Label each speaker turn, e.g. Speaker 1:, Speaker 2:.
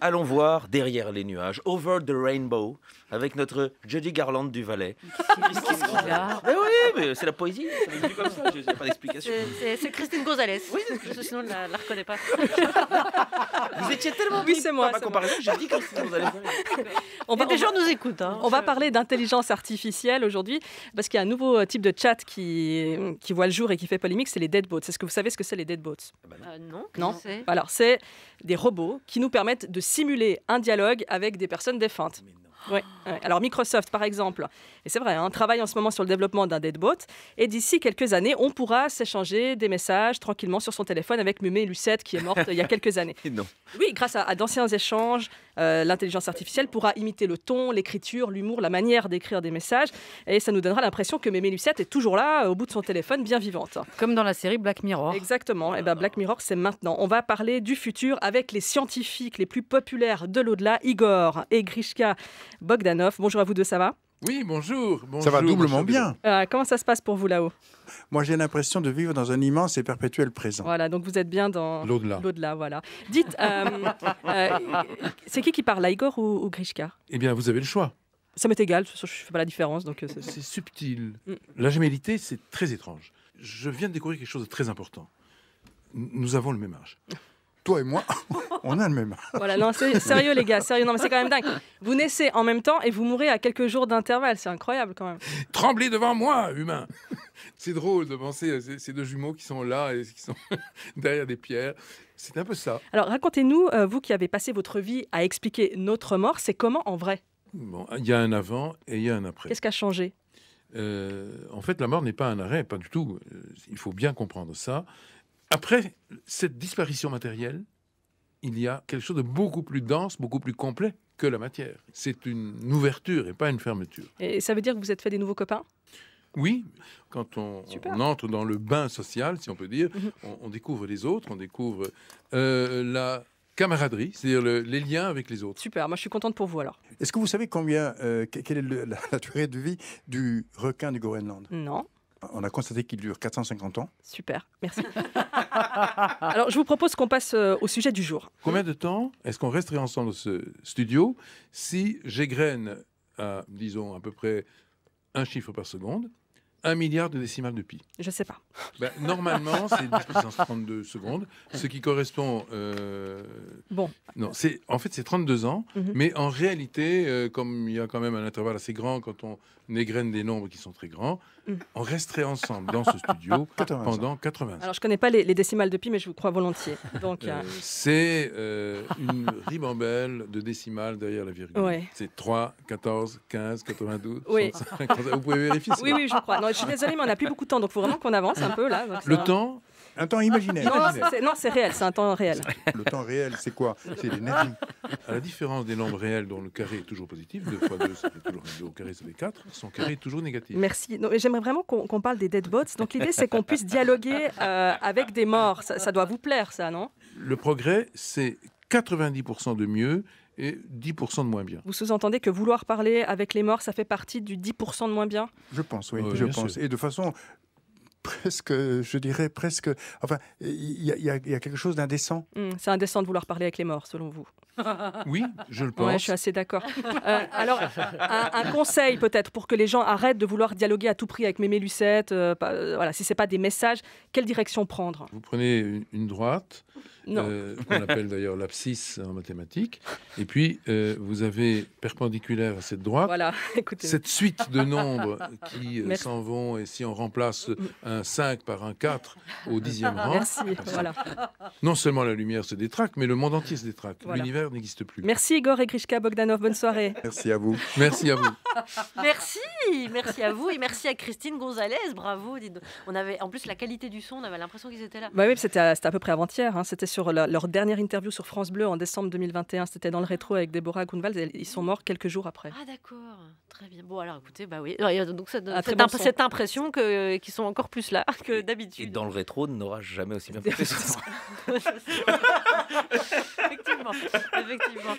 Speaker 1: allons voir Derrière les nuages, Over the Rainbow, avec notre Judy Garland du Valais. Qu'est-ce qu'il a mais Oui, mais c'est la poésie. comme ça, pas d'explication.
Speaker 2: C'est Christine Gonzalez. Oui, sinon, on ne la, la reconnaît pas. Vous ah. étiez tellement oui, c'est moi. j'ai dit comme vous allez. On va, des gens nous écoutent. Hein. On va parler d'intelligence artificielle aujourd'hui parce qu'il y a un nouveau euh, type de chat qui, voit le jour et qui fait polémique, c'est les deadboats. Est-ce que vous savez ce que c'est les dead bots eh ben Non. Euh, Alors c'est des robots qui nous permettent de simuler un dialogue avec des personnes défuntes. Oui. Alors Microsoft, par exemple, et c'est vrai, on hein, travaille en ce moment sur le développement d'un dead bot. et d'ici quelques années, on pourra s'échanger des messages tranquillement sur son téléphone avec Mémé Lucette, qui est morte il y a quelques années. Non. Oui, grâce à, d'anciens échanges, euh, l'intelligence artificielle pourra imiter le ton, l'écriture, l'humour, la manière d'écrire des messages, et ça nous donnera l'impression que Mémé Lucette est toujours là, au bout de son téléphone, bien vivante. Comme dans la série Black Mirror. Exactement, et eh ben Black Mirror, c'est maintenant. On va parler du futur avec les scientifiques les plus populaires de l'au-delà, Igor et Grishka. Bogdanov. Bonjour à vous deux, ça va Oui, bonjour, Ça va doublement bien. Euh, comment ça se passe pour vous là-haut
Speaker 1: Moi, j'ai l'impression de vivre dans un immense et perpétuel présent.
Speaker 2: Voilà, donc vous êtes bien dans l'au-delà. delà voilà. Dites, euh, euh, c'est qui qui parle, Igor ou, Grishka
Speaker 1: Eh bien, vous avez le choix.
Speaker 2: Ça m'est égal, je ne fais pas la différence.
Speaker 1: donc c'est... subtil. Mm. La gémellité, c'est très étrange. Je viens de découvrir quelque chose de très important. Nous avons le même âge toi et moi, on a le même. Voilà, non, c'est sérieux les gars,
Speaker 2: sérieux, non mais c'est quand même dingue. Vous naissez en même temps et vous mourrez à quelques jours d'intervalle, c'est incroyable
Speaker 1: quand même. Tremblez devant moi, humain. C'est drôle de penser à ces deux jumeaux qui sont là et qui sont derrière des pierres. C'est un peu ça.
Speaker 2: Alors racontez-nous, euh, vous qui avez passé votre vie à expliquer notre mort, c'est comment en vrai
Speaker 1: Bon, il y a un avant et il y a un après. Qu'est-ce qui a changé euh, en fait, la mort n'est pas un arrêt, pas du tout. Euh, il faut bien comprendre ça. Après cette disparition matérielle, il y a quelque chose de beaucoup plus dense, beaucoup plus complet que la matière. C'est une ouverture et pas une fermeture.
Speaker 2: Et ça veut dire que vous êtes fait des nouveaux copains
Speaker 1: oui, quand on, entre dans le bain social, si on peut dire, mhm. on, découvre les autres, on découvre euh, la camaraderie, c'est-à-dire les liens avec les autres. Super, moi je suis contente pour vous alors. Est-ce que vous savez combien, euh, quelle est la, la, durée de vie du requin du Groenland Non. On a constaté qu'il dure 450 ans.
Speaker 2: Super, merci. Alors, je vous propose qu'on passe euh, au sujet du jour.
Speaker 1: Combien de temps est-ce qu'on resterait ensemble dans ce studio si j'égrène, euh, disons, à peu près un chiffre par seconde 1 milliard de décimales de pi Je ne sais pas. Bah, normalement, c'est 32 secondes, ce qui correspond. Euh, bon. Non, c'est en fait c'est 32 ans, mhm. mais en réalité, euh, comme il y a quand même un intervalle assez grand quand on égrène des nombres qui sont très grands, mhm. on resterait ensemble dans ce studio pendant 80 ans.
Speaker 2: Alors je ne connais pas les, décimales de pi, mais je vous crois volontiers. Donc euh,
Speaker 1: c'est une ribambelle de décimales derrière la virgule. C'est 3, 14, 15, 92. Oui. vous pouvez vérifier. Ça. Oui, oui,
Speaker 2: je crois je suis désolée, mais on n'a plus beaucoup de temps, donc il faut vraiment qu'on avance un peu là. Le temps
Speaker 1: un temps imaginaire. Non,
Speaker 2: c'est réel, c'est un temps réel.
Speaker 1: Le temps réel, c'est quoi C'est l'énergie. À la différence des nombres réels dont le carré est toujours positif, 2 fois 2, ça fait toujours 2 au carré, ça fait 4, son carré est toujours négatif. Merci.
Speaker 2: J'aimerais vraiment qu'on parle des dead bots. Donc l'idée, c'est qu'on puisse dialoguer euh, avec des morts. ça doit vous plaire, ça, non
Speaker 1: Le progrès, c'est 90% de mieux et 10% de moins bien.
Speaker 2: Vous sous-entendez que vouloir parler avec les morts, ça fait partie du 10% de moins bien
Speaker 1: Je pense, oui, je pense. Et de façon presque, je dirais presque. Enfin, il y, a quelque chose d'indécent.
Speaker 2: Hmm, c'est indécent de vouloir parler avec les morts, selon vous. Oui, je le pense. je suis assez d'accord.
Speaker 1: Euh, alors, un,
Speaker 2: conseil peut-être pour que les gens arrêtent de vouloir dialoguer à tout prix avec Mémé Lucette. Euh, euh, voilà, si c'est pas des messages, quelle direction
Speaker 1: prendre Vous prenez une droite on euh, qu'on appelle d'ailleurs l'abscisse en mathématiques. Et puis, euh, vous avez perpendiculaire à cette droite, voilà,
Speaker 2: cette suite de nombres
Speaker 1: qui euh, s'en vont, et si on remplace mm. un 5 par un 4 au dixième ah, rang, non seulement la lumière se détraque, mais le monde entier se détraque. L'univers n'existe plus.
Speaker 2: Merci Igor et Grishka Bogdanov, bonne soirée.
Speaker 1: Merci à vous. Merci à vous.
Speaker 2: Merci, merci à vous et merci à Christine Gonzalez, bravo. On avait, en plus, la qualité du son, on avait l'impression qu'ils étaient là. Bah oui, c'était à, peu près avant-hier, hein. c'était sur sur leur dernière interview sur France Bleu en décembre 2021. C'était dans le rétro avec Déborah Gunwald. Ils sont morts quelques jours après. Ah d'accord, très bien. Bon alors écoutez, bah oui. Donc ça ah, donne cette, impression que qu'ils sont encore plus là que d'habitude. Et dans le rétro, n'aura jamais aussi bien fait. effectivement, effectivement.